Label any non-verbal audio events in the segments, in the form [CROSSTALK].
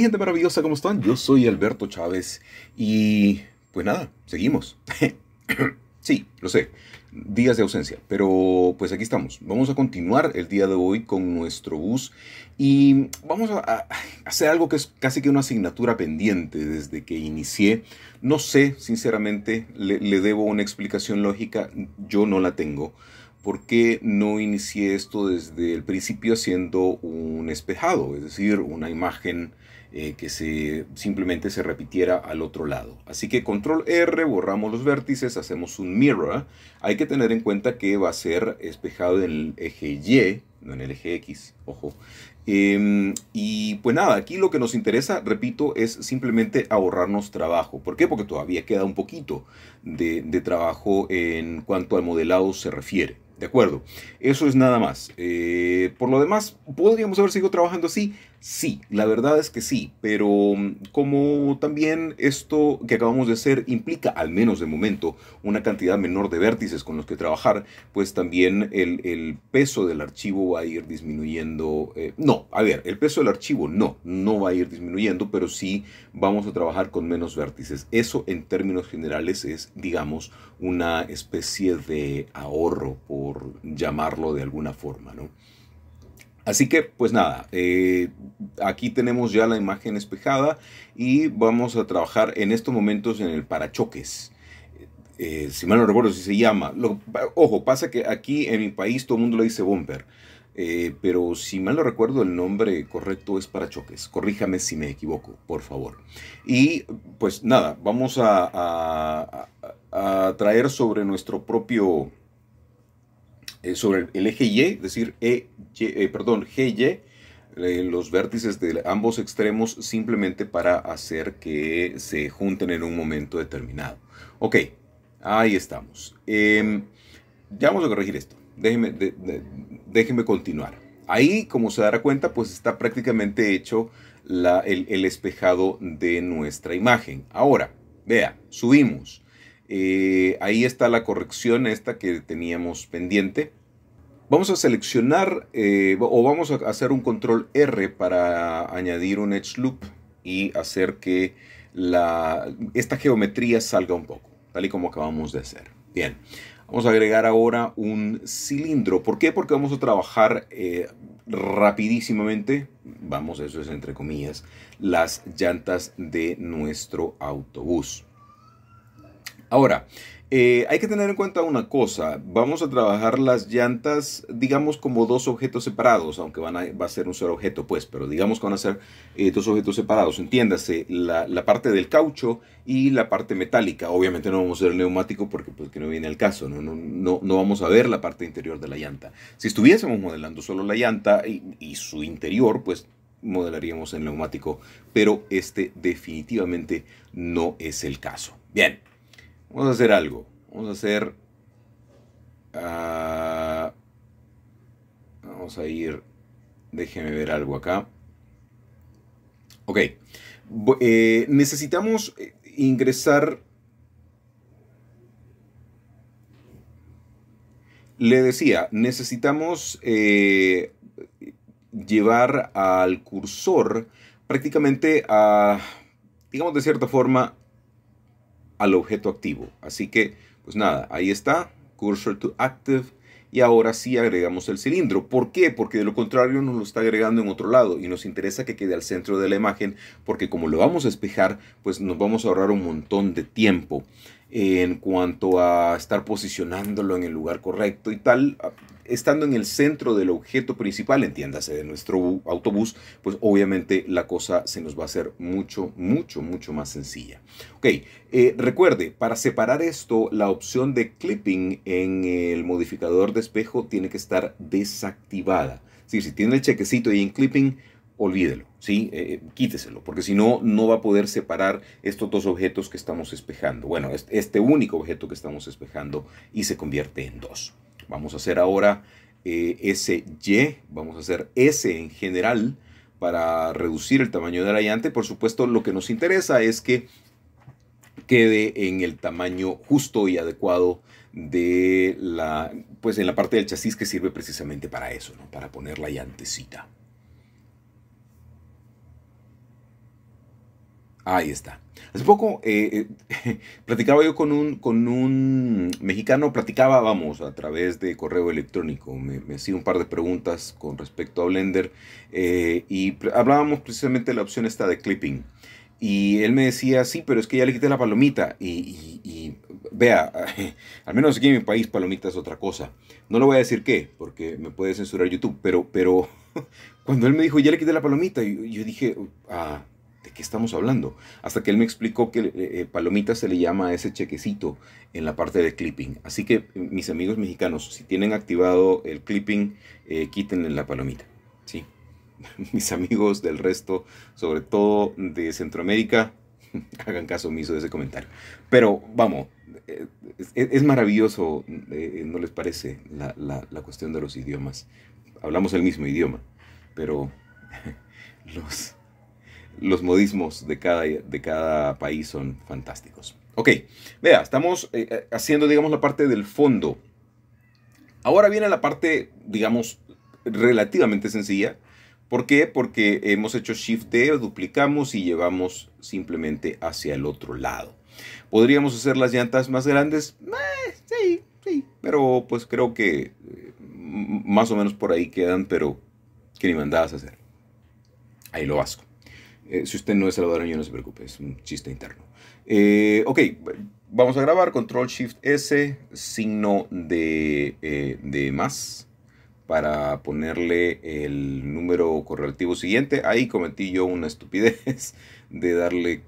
gente maravillosa, ¿cómo están? Yo soy Alberto Chávez y pues nada, seguimos. [COUGHS] sí, lo sé, días de ausencia, pero pues aquí estamos. Vamos a continuar el día de hoy con nuestro bus y vamos a, hacer algo que es casi que una asignatura pendiente desde que inicié. No sé, sinceramente, le, le debo una explicación lógica, yo no la tengo. ¿por qué no inicié esto desde el principio haciendo un espejado? Es decir, una imagen eh, que se, simplemente se repitiera al otro lado. Así que control R, borramos los vértices, hacemos un mirror. Hay que tener en cuenta que va a ser espejado en el eje Y, no en el eje X, ojo. Em, y pues nada, aquí lo que nos interesa, repito, es simplemente ahorrarnos trabajo. ¿Por qué? Porque todavía queda un poquito de trabajo en cuanto al modelado se refiere. De acuerdo, eso es nada más. Eh, por lo demás, podríamos haber seguido trabajando así Sí, la verdad es que sí, pero mm, como también esto que acabamos de hacer implica, al menos de momento, una cantidad menor de vértices con los que trabajar, pues también el, peso del archivo va a ir disminuyendo. Eh, no, a ver, el peso del archivo no, no va a ir disminuyendo, pero sí vamos a trabajar con menos vértices. Eso en términos generales es, digamos, una especie de ahorro, por llamarlo de alguna forma, ¿no? Así que, pues nada, eh, aquí tenemos ya la imagen espejada y vamos a trabajar en estos momentos en el parachoques. Eh, si mal no recuerdo si se llama. ojo, pasa que aquí en mi país todo el mundo le dice bumper. Eh, pero si mal no recuerdo, el nombre correcto es parachoques. Corríjame si me equivoco, por favor. Y pues nada, vamos a traer sobre nuestro propio eh, sobre el eje Y, es decir, e, y, eh, perdón, GY, eh, los vértices de ambos extremos simplemente para hacer que se junten en un momento determinado. Ok, ahí estamos. Em, ya vamos a corregir esto. Déjenme continuar. Ahí, como se dará cuenta, pues está prácticamente hecho el, espejado de nuestra imagen. Ahora, vea, subimos. ahí está la corrección esta que teníamos pendiente. Vamos a seleccionar eh, o vamos a hacer un control R para añadir un edge loop y hacer que esta geometría salga un poco, tal y como acabamos de hacer. Bien, vamos a agregar ahora un cilindro. ¿Por qué? Porque vamos a trabajar eh, rapidísimamente, vamos, eso es entre comillas, las llantas de nuestro autobús. Ahora, eh, hay que tener en cuenta una cosa, vamos a trabajar las llantas, digamos, como dos objetos separados, aunque van va a ser un solo objeto, pues, pero digamos que van a ser eh, dos objetos separados, entiéndase, la, parte del caucho y la parte metálica. Obviamente no vamos a ver el neumático porque pues, no viene el caso, ¿no? No, no, no, vamos a ver la parte interior de la llanta. Si estuviésemos modelando solo la llanta y su interior, pues modelaríamos el neumático, pero este definitivamente no es el caso. Bien. Vamos a hacer algo. Vamos a hacer... Ah, vamos a ir... Déjeme ver algo acá. Ok. Eh, necesitamos eh, ingresar... Le decía, necesitamos eh, llevar al cursor prácticamente a, digamos de cierta forma, al objeto activo. Así que, pues nada, ahí está, cursor to active, y ahora sí agregamos el cilindro. ¿Por qué? Porque de lo contrario nos lo está agregando en otro lado y nos interesa que quede al centro de la imagen porque como lo vamos a espejar, pues nos vamos a ahorrar un montón de tiempo en cuanto a estar posicionándolo en el lugar correcto y tal estando en el centro del objeto principal, entiéndase, de nuestro autobús, pues obviamente la cosa se nos va a hacer mucho, mucho, mucho más sencilla. Ok, eh, recuerde, para separar esto, la opción de clipping en el modificador de espejo tiene que estar desactivada. si tiene el chequecito ahí en clipping, olvídelo, ¿sí? Eh, eh, quíteselo, porque si no, no va a poder separar estos dos objetos que estamos espejando. Bueno, este único objeto que estamos espejando y se convierte en dos. Vamos a hacer ahora eh, SY, vamos a hacer S en general para reducir el tamaño de la llante. por supuesto, lo que nos interesa es que quede en el tamaño justo y adecuado de la, pues en la parte del chasis que sirve precisamente para eso, para poner la llantecita. Ahí está. Hace poco eh, eh [LAUGHS] platicaba yo con un, con un mexicano, platicaba, vamos, a través de correo electrónico. Me, hacía un par de preguntas con respecto a Blender eh, y hablábamos precisamente de la opción esta de clipping. Y él me decía, sí, pero es que ya le quité la palomita. Y, vea, [LAUGHS] al menos aquí en mi país, palomita es otra cosa. No le voy a decir qué, porque me puede censurar YouTube, pero, pero [LAUGHS] cuando él me dijo, ya le quité la palomita, yo dije, ah, ¿de qué estamos hablando? Hasta que él me explicó que eh, eh, palomita se le llama ese chequecito en la parte de clipping. Así que eh, mis amigos mexicanos, si tienen activado el clipping, quítenle la palomita. ¿sí? [LAUGHS] mis amigos del resto, sobre todo de Centroamérica, [LAUGHS] hagan caso omiso de ese comentario. Pero vamos, es, maravilloso, ¿no les parece la, la cuestión de los idiomas? Hablamos el mismo idioma, pero [LAUGHS] los los modismos de cada, de cada país son fantásticos. Ok, vea, estamos eh, eh, haciendo, digamos, la parte del fondo. Ahora viene la parte, digamos, relativamente sencilla. ¿Por qué? Porque hemos hecho Shift D, e, duplicamos y llevamos simplemente hacia el otro lado. ¿Podríamos hacer las llantas más grandes? Eh, sí, sí, pero pues creo que más o menos por ahí quedan, pero que ni mandabas a hacer. Ahí lo vasco. Eh, si usted no es salvadoreño, no se preocupe, es un chiste interno. Eh, ok, vamos a grabar. Control Shift S, signo eh, de, más, para ponerle el número correlativo siguiente. Ahí cometí yo una estupidez [LAUGHS] de darle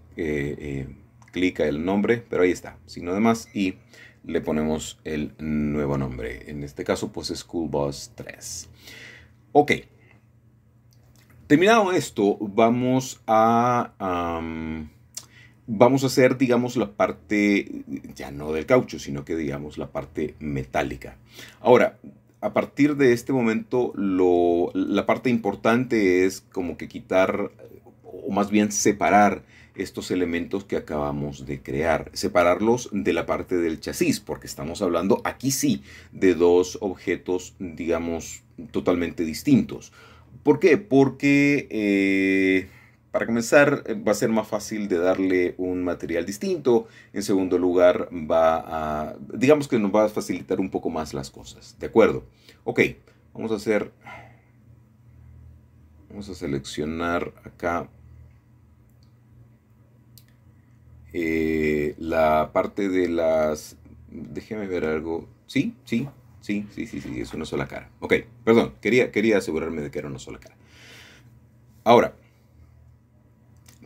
clic al nombre, pero ahí está, signo de más y le ponemos el nuevo nombre. En este caso, pues School Bus 3. Ok. Terminado esto, vamos a... vamos a hacer, digamos, la parte, ya no del caucho, sino que digamos la parte metálica. Ahora, a partir de este momento, lo, la parte importante es como que quitar, o más bien separar estos elementos que acabamos de crear, separarlos de la parte del chasis, porque estamos hablando aquí sí de dos objetos, digamos, totalmente distintos. ¿Por qué? Porque eh, para comenzar eh, va a ser más fácil de darle un material distinto. En segundo lugar, va a, digamos que nos va a facilitar un poco más las cosas. ¿De acuerdo? Ok, vamos a hacer, vamos a seleccionar acá eh, la parte de las, déjeme ver algo. Sí, sí, Sí, sí, sí, sí, es una sola cara. Ok, perdón, quería, quería asegurarme de que era una sola cara. Ahora,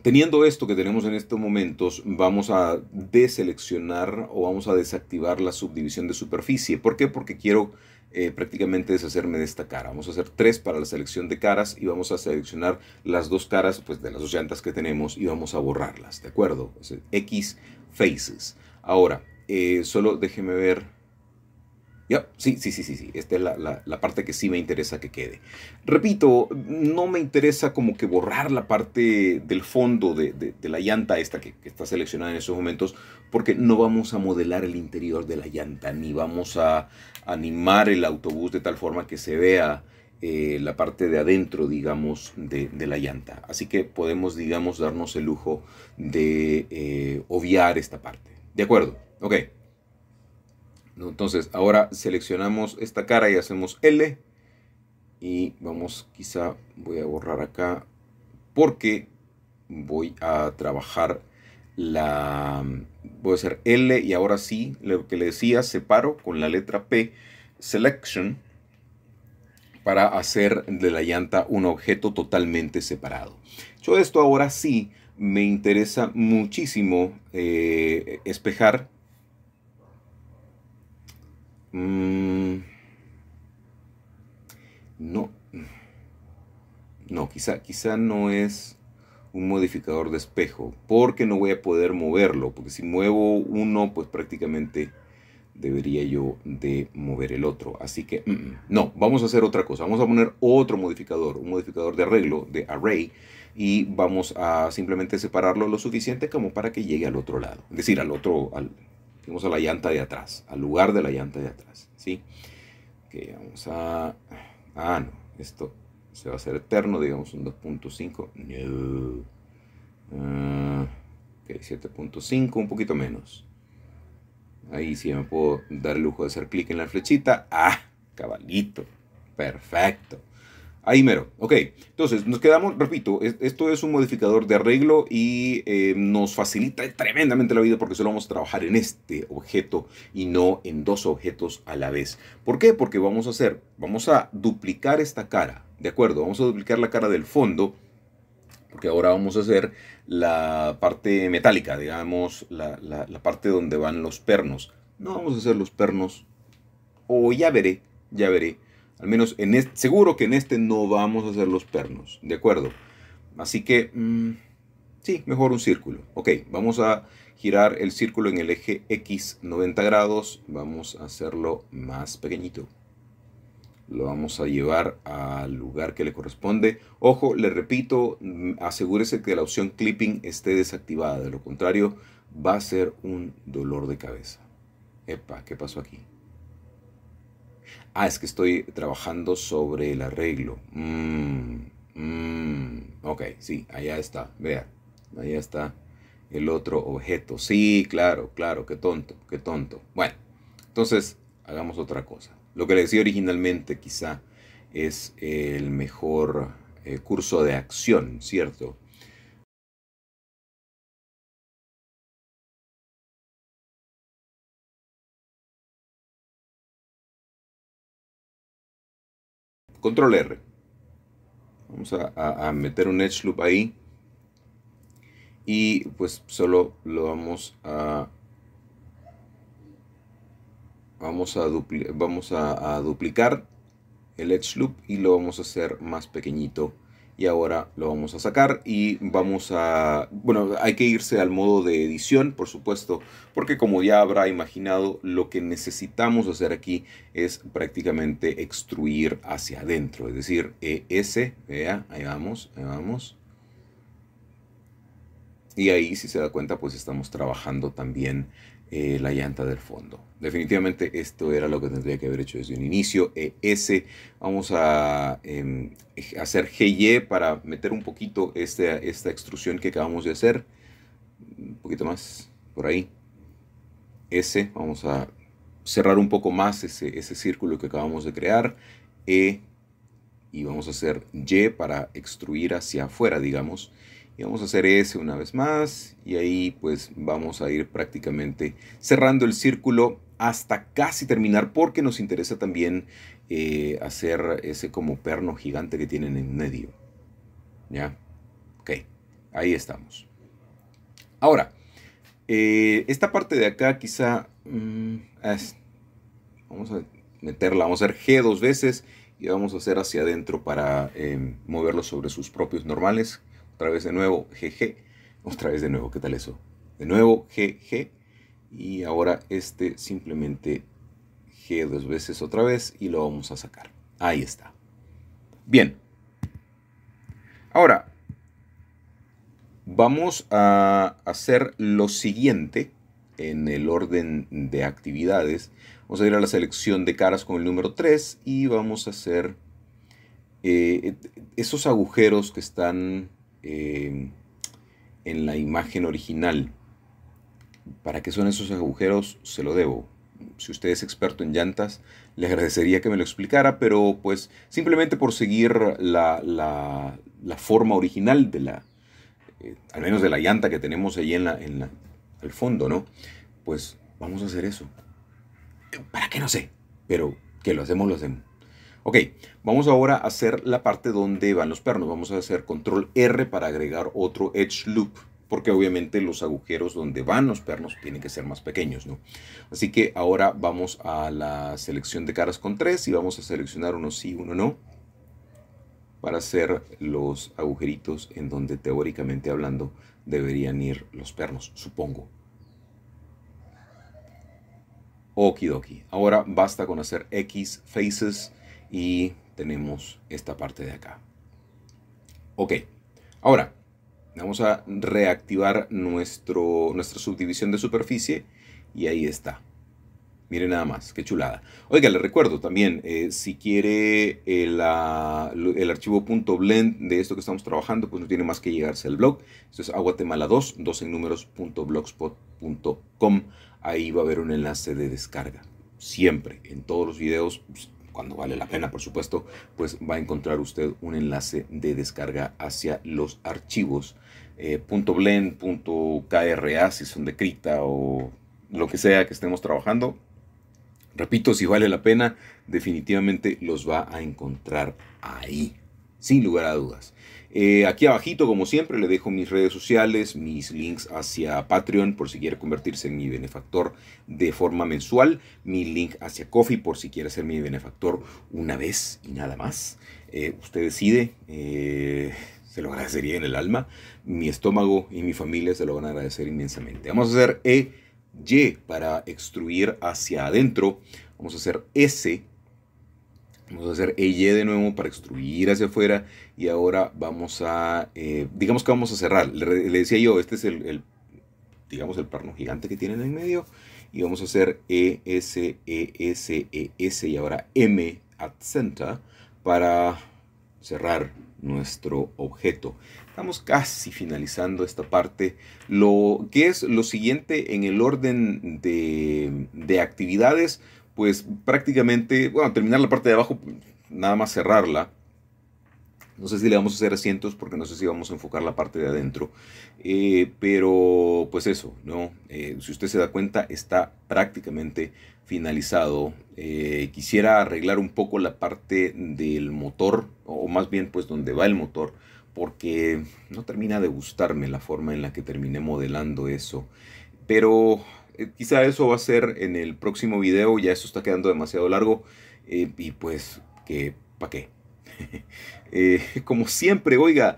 teniendo esto que tenemos en estos momentos, vamos a deseleccionar o vamos a desactivar la subdivisión de superficie. ¿Por qué? Porque quiero eh, prácticamente deshacerme de esta cara. Vamos a hacer tres para la selección de caras y vamos a seleccionar las dos caras pues, de las dos llantas que tenemos y vamos a borrarlas, ¿de acuerdo? X faces. Ahora, eh, solo déjeme ver sí, sí, sí, sí, sí. Esta es la, parte que sí me interesa que quede. Repito, no me interesa como que borrar la parte del fondo de, la llanta esta que, está seleccionada en esos momentos, porque no vamos a modelar el interior de la llanta, ni vamos a animar el autobús de tal forma que se vea eh, la parte de adentro, digamos, de, la llanta. Así que podemos, digamos, darnos el lujo de eh, obviar esta parte. ¿De acuerdo? Ok. Entonces, ahora seleccionamos esta cara y hacemos L. Y vamos, quizá voy a borrar acá porque voy a trabajar la... Voy a hacer L y ahora sí, lo que le decía, separo con la letra P, Selection, para hacer de la llanta un objeto totalmente separado. Yo esto ahora sí me interesa muchísimo eh, espejar Mm. no. No, quizá, quizá no es un modificador de espejo, porque no voy a poder moverlo, porque si muevo uno, pues prácticamente debería yo de mover el otro. Así que mm, mm, no, vamos a hacer otra cosa. Vamos a poner otro modificador, un modificador de arreglo, de array, y vamos a simplemente separarlo lo suficiente como para que llegue al otro lado, es decir, al otro, al, Vamos a la llanta de atrás, al lugar de la llanta de atrás, ¿sí? Que vamos a... Ah, no, esto se va a hacer eterno, digamos un 2.5. Ah, ok, 7.5, un poquito menos. Ahí sí me puedo dar el lujo de hacer clic en la flechita. Ah, cabalito. Perfecto. Ahí mero, ok. Entonces, nos quedamos, repito, esto es un modificador de arreglo y eh, nos facilita tremendamente la vida porque solo vamos a trabajar en este objeto y no en dos objetos a la vez. ¿Por qué? Porque vamos a hacer, vamos a duplicar esta cara, ¿de acuerdo? Vamos a duplicar la cara del fondo porque ahora vamos a hacer la parte metálica, digamos, la, la, parte donde van los pernos. No vamos a hacer los pernos, o ya veré, ya veré al menos en seguro que en este no vamos a hacer los pernos, ¿de acuerdo? Así que, mm, sí, mejor un círculo. Ok, vamos a girar el círculo en el eje X 90 grados. Vamos a hacerlo más pequeñito. Lo vamos a llevar al lugar que le corresponde. Ojo, le repito, mm, asegúrese que la opción clipping esté desactivada. De lo contrario, va a ser un dolor de cabeza. Epa, ¿qué pasó aquí? Ah, es que estoy trabajando sobre el arreglo. Mm, mm, ok, sí, allá está. Vea, allá está el otro objeto. Sí, claro, claro, qué tonto, qué tonto. Bueno, entonces hagamos otra cosa. Lo que le decía originalmente quizá es el mejor eh, curso de acción, ¿cierto? Control R. Vamos a, meter un edge loop ahí. Y pues solo lo vamos a vamos a, vamos a, duplicar el edge loop y lo vamos a hacer más pequeñito y ahora lo vamos a sacar y vamos a... Bueno, hay que irse al modo de edición, por supuesto, porque como ya habrá imaginado, lo que necesitamos hacer aquí es prácticamente extruir hacia adentro, es decir, ES, vea, ahí vamos, ahí vamos. Y ahí, si se da cuenta, pues estamos trabajando también eh, la llanta del fondo. Definitivamente esto era lo que tendría que haber hecho desde un inicio. E, ES, vamos a em, hacer GY e para meter un poquito esta, esta extrusión que acabamos de hacer. Un poquito más por ahí. S, vamos a cerrar un poco más ese, ese círculo que acabamos de crear. E, y vamos a hacer Y para extruir hacia afuera, digamos vamos a hacer ese una vez más y ahí pues vamos a ir prácticamente cerrando el círculo hasta casi terminar porque nos interesa también eh, hacer ese como perno gigante que tienen en medio. ¿Ya? Ok, ahí estamos. Ahora, eh, esta parte de acá quizá... Mm, vamos a meterla, vamos a hacer G dos veces y vamos a hacer hacia adentro para eh, moverlo sobre sus propios normales otra vez de nuevo, GG, otra vez de nuevo, ¿qué tal eso? De nuevo, GG, y ahora este simplemente G dos veces otra vez y lo vamos a sacar. Ahí está. Bien. Ahora, vamos a hacer lo siguiente en el orden de actividades. Vamos a ir a la selección de caras con el número 3 y vamos a hacer eh, esos agujeros que están Em, en la imagen original. ¿Para qué son esos agujeros? Se lo debo. Si usted es experto en llantas, le agradecería que me lo explicara, pero pues simplemente por seguir la, forma original de la, eh, al menos de la llanta que tenemos ahí en la, en al fondo, ¿no? Pues vamos a hacer eso. ¿Para qué no sé? Pero que lo hacemos, lo hacemos. Ok, vamos ahora a hacer la parte donde van los pernos. Vamos a hacer control R para agregar otro edge loop, porque obviamente los agujeros donde van los pernos tienen que ser más pequeños, ¿no? Así que ahora vamos a la selección de caras con 3 y vamos a seleccionar uno sí, uno no, para hacer los agujeritos en donde teóricamente hablando deberían ir los pernos, supongo. Okidoki. Ahora basta con hacer X faces y tenemos esta parte de acá. Ok, ahora vamos a reactivar nuestro, nuestra subdivisión de superficie y ahí está. Miren nada más, qué chulada. Oiga, les recuerdo también, eh, si quiere el, eh, el archivo .blend de esto que estamos trabajando, pues no tiene más que llegarse al blog. Esto es aguatemala2, 2 en Ahí va a haber un enlace de descarga. Siempre, en todos los videos, pues, cuando vale la pena, por supuesto, pues va a encontrar usted un enlace de descarga hacia los archivos eh, .blend, si son de Krita o lo que sea que estemos trabajando. Repito, si vale la pena, definitivamente los va a encontrar ahí, sin lugar a dudas. Eh, aquí abajito, como siempre, le dejo mis redes sociales, mis links hacia Patreon por si quiere convertirse en mi benefactor de forma mensual, mi link hacia Coffee por si quiere ser mi benefactor una vez y nada más. Eh, usted decide, eh, se lo agradecería en el alma, mi estómago y mi familia se lo van a agradecer inmensamente. Vamos a hacer E, Y para extruir hacia adentro, vamos a hacer S Vamos a hacer EY de nuevo para extruir hacia afuera y ahora vamos a, eh, digamos que vamos a cerrar. Le, decía yo, este es el, digamos, el perno gigante que tienen en medio y vamos a hacer E-S-E-S-E-S e, e, y ahora M center para cerrar nuestro objeto. Estamos casi finalizando esta parte. Lo que es lo siguiente en el orden de, de actividades pues prácticamente, bueno, terminar la parte de abajo, nada más cerrarla. No sé si le vamos a hacer asientos porque no sé si vamos a enfocar la parte de adentro. Eh, pero pues eso, ¿no? Eh, si usted se da cuenta, está prácticamente finalizado. Eh, quisiera arreglar un poco la parte del motor, o más bien pues donde va el motor, porque no termina de gustarme la forma en la que terminé modelando eso. Pero eh, quizá eso va a ser en el próximo video, ya eso está quedando demasiado largo eh, y pues que, ¿para qué? [LAUGHS] Eh, como siempre, oiga,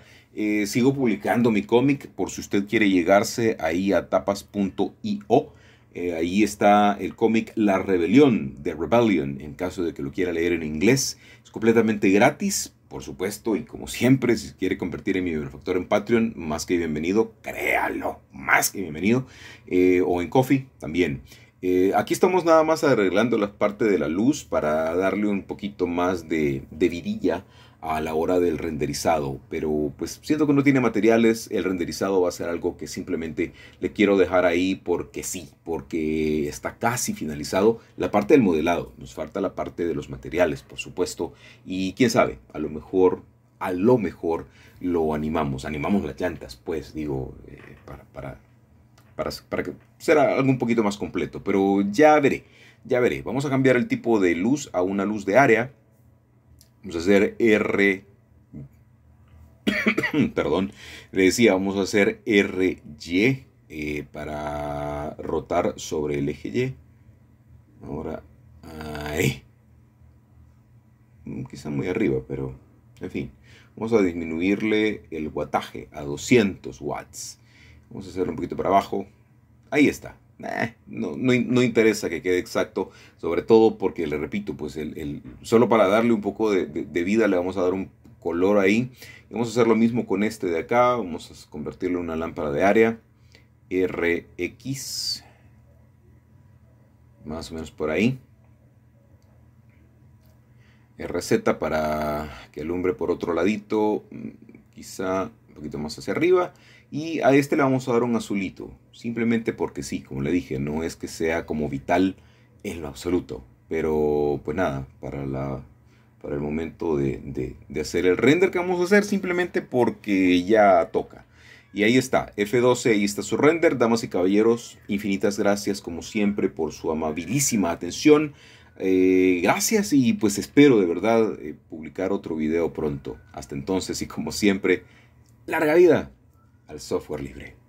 sigo publicando mi cómic por si usted quiere llegarse ahí a tapas.io. ahí está el cómic La Rebelión, de Rebellion, en caso de que lo quiera leer en inglés. Es completamente gratis, por supuesto, y como siempre, si quiere convertir en mi benefactor en Patreon, más que bienvenido, créalo, más que bienvenido, eh, o en Coffee también. Eh, aquí estamos nada más arreglando la parte de la luz para darle un poquito más de, de vidilla a la hora del renderizado, pero pues siento que no tiene materiales, el renderizado va a ser algo que simplemente le quiero dejar ahí porque sí, porque está casi finalizado la parte del modelado, nos falta la parte de los materiales, por supuesto, y quién sabe, a lo mejor a lo mejor lo animamos, animamos las llantas, pues digo, eh, para, para, para, que será algo un poquito más completo, pero ya veré, ya veré. Vamos a cambiar el tipo de luz a una luz de área vamos a hacer R, [COUGHS] perdón, le decía, vamos a hacer RY eh, para rotar sobre el eje Y. Ahora, ahí. Mm, quizá muy arriba, pero en fin. Vamos a disminuirle el wataje a 200 watts. Vamos a hacerlo un poquito para abajo. Ahí está no, no, interesa que quede exacto, sobre todo porque, le repito, pues el, el solo para darle un poco de, vida le vamos a dar un color ahí. Vamos a hacer lo mismo con este de acá, vamos a convertirlo en una lámpara de área, RX, más o menos por ahí. RZ para que alumbre por otro ladito, mm, quizá un poquito más hacia arriba. Y a este le vamos a dar un azulito, simplemente porque sí, como le dije, no es que sea como vital en lo absoluto. Pero pues nada, para, la, para el momento de, hacer el render que vamos a hacer, simplemente porque ya toca. Y ahí está, F12, ahí está su render. Damas y caballeros, infinitas gracias como siempre por su amabilísima atención. Eh, gracias y pues espero de verdad eh, publicar otro video pronto. Hasta entonces y como siempre, larga vida al software libre.